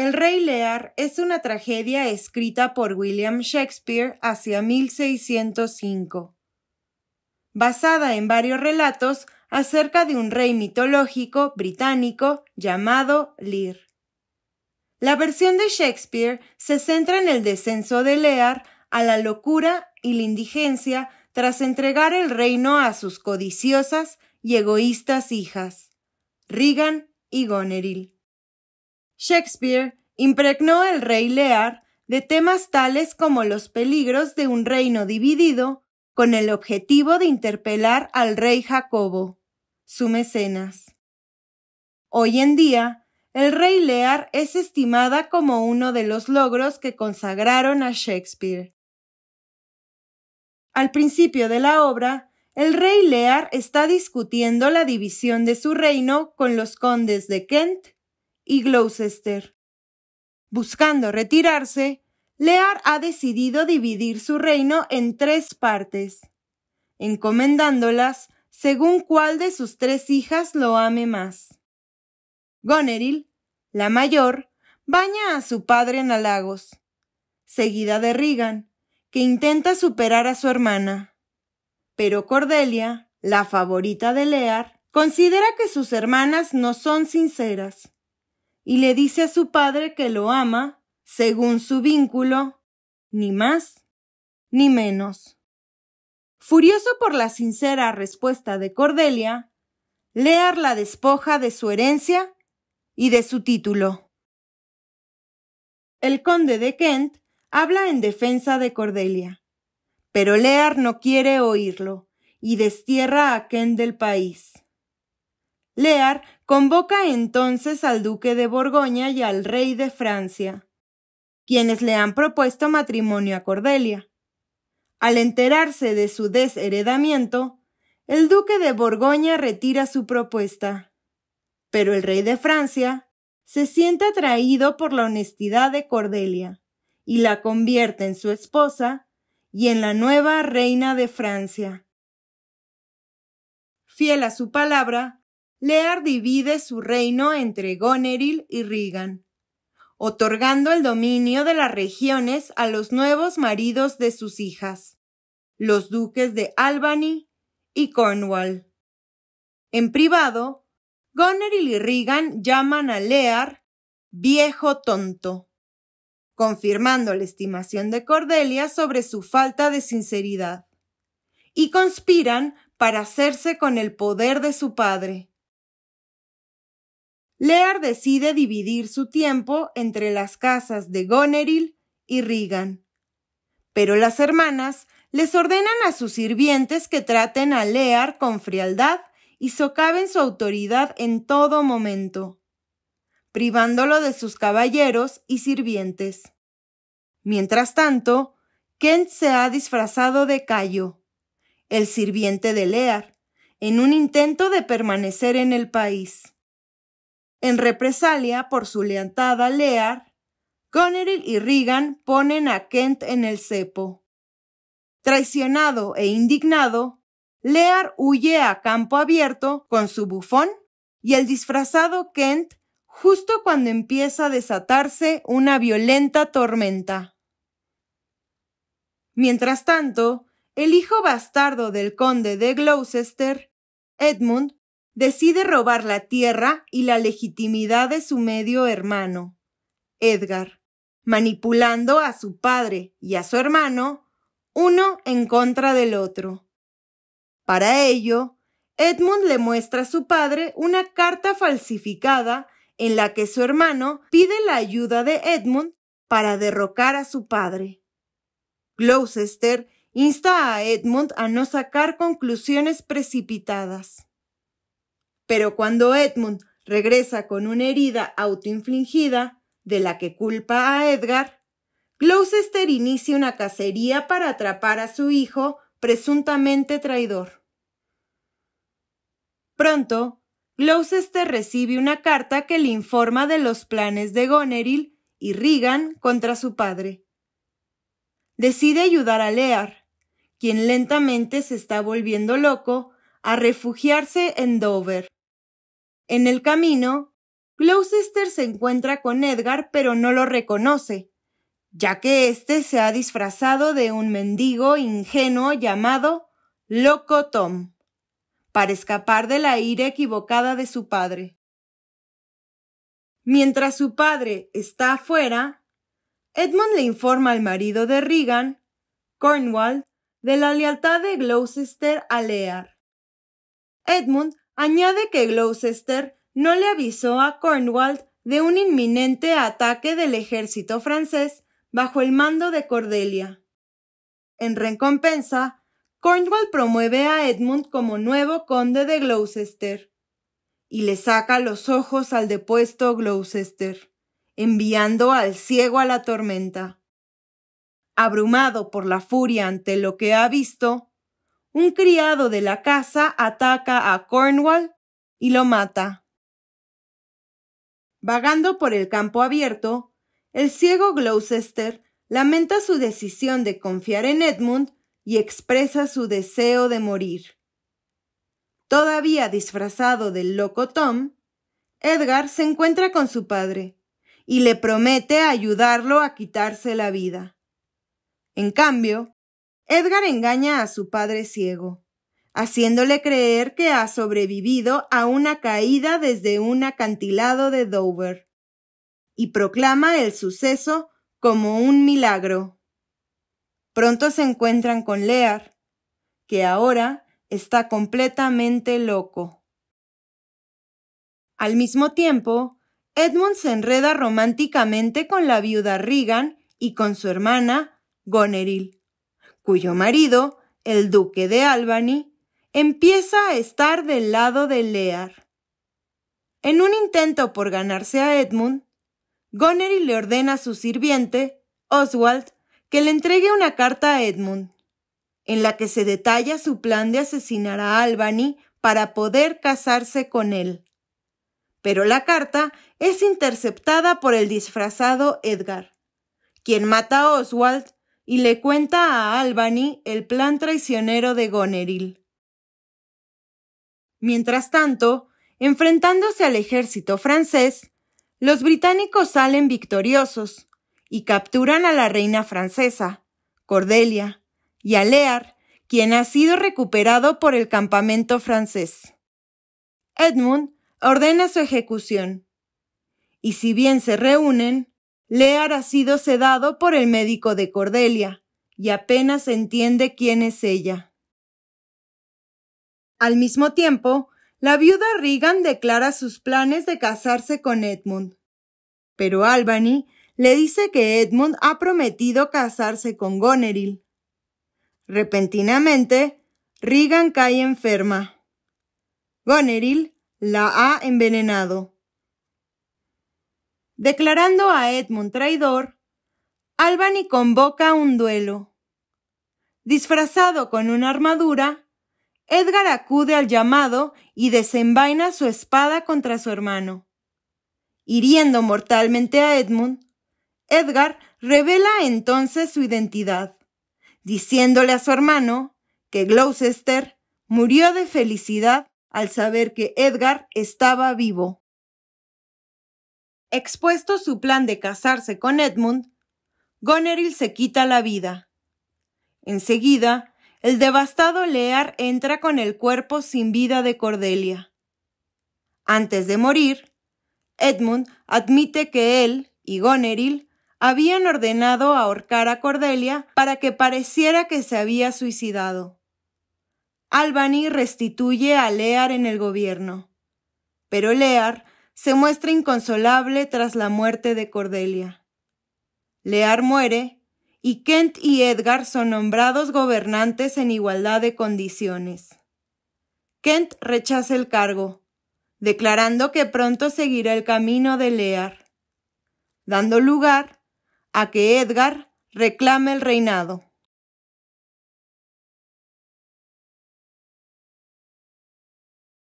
El Rey Lear es una tragedia escrita por William Shakespeare hacia 1605, basada en varios relatos acerca de un rey mitológico británico llamado Lear. La versión de Shakespeare se centra en el descenso de Lear a la locura y la indigencia tras entregar el reino a sus codiciosas y egoístas hijas, Regan y Goneril. Shakespeare impregnó el rey Lear de temas tales como los peligros de un reino dividido, con el objetivo de interpelar al rey Jacobo, su mecenas. Hoy en día, el rey Lear es estimada como uno de los logros que consagraron a Shakespeare. Al principio de la obra, el rey Lear está discutiendo la división de su reino con los condes de Kent y Gloucester. Buscando retirarse, Lear ha decidido dividir su reino en tres partes, encomendándolas según cuál de sus tres hijas lo ame más. Goneril, la mayor, baña a su padre en halagos, seguida de Regan, que intenta superar a su hermana. Pero Cordelia, la favorita de Lear, considera que sus hermanas no son sinceras y le dice a su padre que lo ama según su vínculo, ni más ni menos. Furioso por la sincera respuesta de Cordelia, Lear la despoja de su herencia y de su título. El conde de Kent habla en defensa de Cordelia, pero Lear no quiere oírlo y destierra a Kent del país. Lear convoca entonces al duque de Borgoña y al rey de Francia, quienes le han propuesto matrimonio a Cordelia. Al enterarse de su desheredamiento, el duque de Borgoña retira su propuesta. Pero el rey de Francia se siente atraído por la honestidad de Cordelia y la convierte en su esposa y en la nueva reina de Francia. Fiel a su palabra, Lear divide su reino entre Goneril y Regan, otorgando el dominio de las regiones a los nuevos maridos de sus hijas, los duques de Albany y Cornwall. En privado, Goneril y Regan llaman a Lear viejo tonto, confirmando la estimación de Cordelia sobre su falta de sinceridad, y conspiran para hacerse con el poder de su padre. Lear decide dividir su tiempo entre las casas de Goneril y Regan. Pero las hermanas les ordenan a sus sirvientes que traten a Lear con frialdad y socaven su autoridad en todo momento, privándolo de sus caballeros y sirvientes. Mientras tanto, Kent se ha disfrazado de Cayo, el sirviente de Lear, en un intento de permanecer en el país. En represalia por su leantada Lear, Goneril y Regan ponen a Kent en el cepo. Traicionado e indignado, Lear huye a campo abierto con su bufón y el disfrazado Kent justo cuando empieza a desatarse una violenta tormenta. Mientras tanto, el hijo bastardo del conde de Gloucester, Edmund, decide robar la tierra y la legitimidad de su medio hermano, Edgar, manipulando a su padre y a su hermano, uno en contra del otro. Para ello, Edmund le muestra a su padre una carta falsificada en la que su hermano pide la ayuda de Edmund para derrocar a su padre. Gloucester insta a Edmund a no sacar conclusiones precipitadas. Pero cuando Edmund regresa con una herida autoinfligida, de la que culpa a Edgar, Gloucester inicia una cacería para atrapar a su hijo presuntamente traidor. Pronto, Gloucester recibe una carta que le informa de los planes de Goneril y Regan contra su padre. Decide ayudar a Lear, quien lentamente se está volviendo loco, a refugiarse en Dover. En el camino, Gloucester se encuentra con Edgar pero no lo reconoce, ya que éste se ha disfrazado de un mendigo ingenuo llamado Loco Tom, para escapar de la ira equivocada de su padre. Mientras su padre está afuera, Edmund le informa al marido de Regan, Cornwall, de la lealtad de Gloucester a Lear. Edmund Añade que Gloucester no le avisó a Cornwall de un inminente ataque del ejército francés bajo el mando de Cordelia. En recompensa, Cornwall promueve a Edmund como nuevo conde de Gloucester y le saca los ojos al depuesto Gloucester, enviando al ciego a la tormenta. Abrumado por la furia ante lo que ha visto, un criado de la casa ataca a Cornwall y lo mata. Vagando por el campo abierto, el ciego Gloucester lamenta su decisión de confiar en Edmund y expresa su deseo de morir. Todavía disfrazado del loco Tom, Edgar se encuentra con su padre y le promete ayudarlo a quitarse la vida. En cambio, Edgar engaña a su padre ciego, haciéndole creer que ha sobrevivido a una caída desde un acantilado de Dover, y proclama el suceso como un milagro. Pronto se encuentran con Lear, que ahora está completamente loco. Al mismo tiempo, Edmund se enreda románticamente con la viuda Regan y con su hermana, Goneril cuyo marido, el duque de Albany, empieza a estar del lado de Lear. En un intento por ganarse a Edmund, Goneril le ordena a su sirviente, Oswald, que le entregue una carta a Edmund, en la que se detalla su plan de asesinar a Albany para poder casarse con él. Pero la carta es interceptada por el disfrazado Edgar, quien mata a Oswald y le cuenta a Albany el plan traicionero de Goneril. Mientras tanto, enfrentándose al ejército francés, los británicos salen victoriosos y capturan a la reina francesa, Cordelia, y a Lear, quien ha sido recuperado por el campamento francés. Edmund ordena su ejecución. Y si bien se reúnen, Lear ha sido sedado por el médico de Cordelia, y apenas entiende quién es ella. Al mismo tiempo, la viuda Regan declara sus planes de casarse con Edmund. Pero Albany le dice que Edmund ha prometido casarse con Goneril. Repentinamente, Regan cae enferma. Goneril la ha envenenado. Declarando a Edmund traidor, Albany convoca un duelo. Disfrazado con una armadura, Edgar acude al llamado y desenvaina su espada contra su hermano. Hiriendo mortalmente a Edmund, Edgar revela entonces su identidad, diciéndole a su hermano que Gloucester murió de felicidad al saber que Edgar estaba vivo. Expuesto su plan de casarse con Edmund, Goneril se quita la vida. Enseguida, el devastado Lear entra con el cuerpo sin vida de Cordelia. Antes de morir, Edmund admite que él y Goneril habían ordenado ahorcar a Cordelia para que pareciera que se había suicidado. Albany restituye a Lear en el gobierno, pero Lear se muestra inconsolable tras la muerte de Cordelia. Lear muere y Kent y Edgar son nombrados gobernantes en igualdad de condiciones. Kent rechaza el cargo, declarando que pronto seguirá el camino de Lear, dando lugar a que Edgar reclame el reinado.